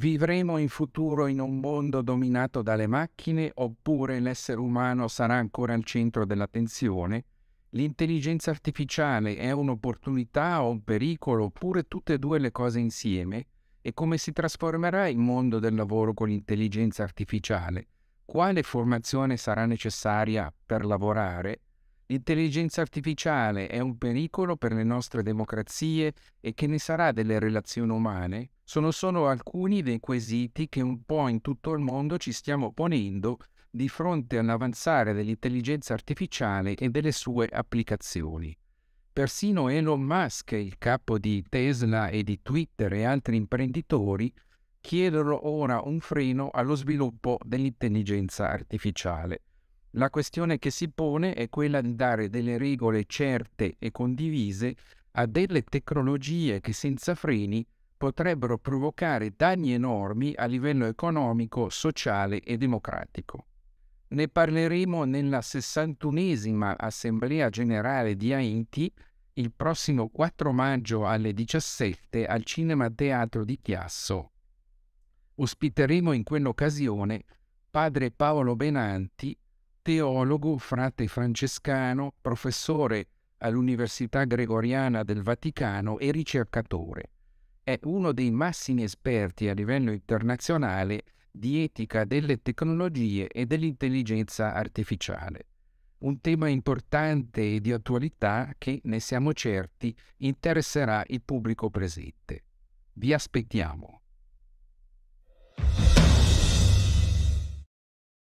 Vivremo in futuro in un mondo dominato dalle macchine oppure l'essere umano sarà ancora al centro dell'attenzione? L'intelligenza artificiale è un'opportunità o un pericolo oppure tutte e due le cose insieme? E come si trasformerà il mondo del lavoro con l'intelligenza artificiale? Quale formazione sarà necessaria per lavorare? L'intelligenza artificiale è un pericolo per le nostre democrazie e che ne sarà delle relazioni umane? sono solo alcuni dei quesiti che un po' in tutto il mondo ci stiamo ponendo di fronte all'avanzare dell'intelligenza artificiale e delle sue applicazioni. Persino Elon Musk, il capo di Tesla e di Twitter e altri imprenditori, chiedono ora un freno allo sviluppo dell'intelligenza artificiale. La questione che si pone è quella di dare delle regole certe e condivise a delle tecnologie che senza freni potrebbero provocare danni enormi a livello economico, sociale e democratico. Ne parleremo nella 61esima Assemblea Generale di Haiti il prossimo 4 maggio alle 17 al Cinema Teatro di Chiasso. Ospiteremo in quell'occasione padre Paolo Benanti, teologo, frate francescano, professore all'Università Gregoriana del Vaticano e ricercatore è uno dei massimi esperti a livello internazionale di etica delle tecnologie e dell'intelligenza artificiale. Un tema importante e di attualità che, ne siamo certi, interesserà il pubblico presente. Vi aspettiamo.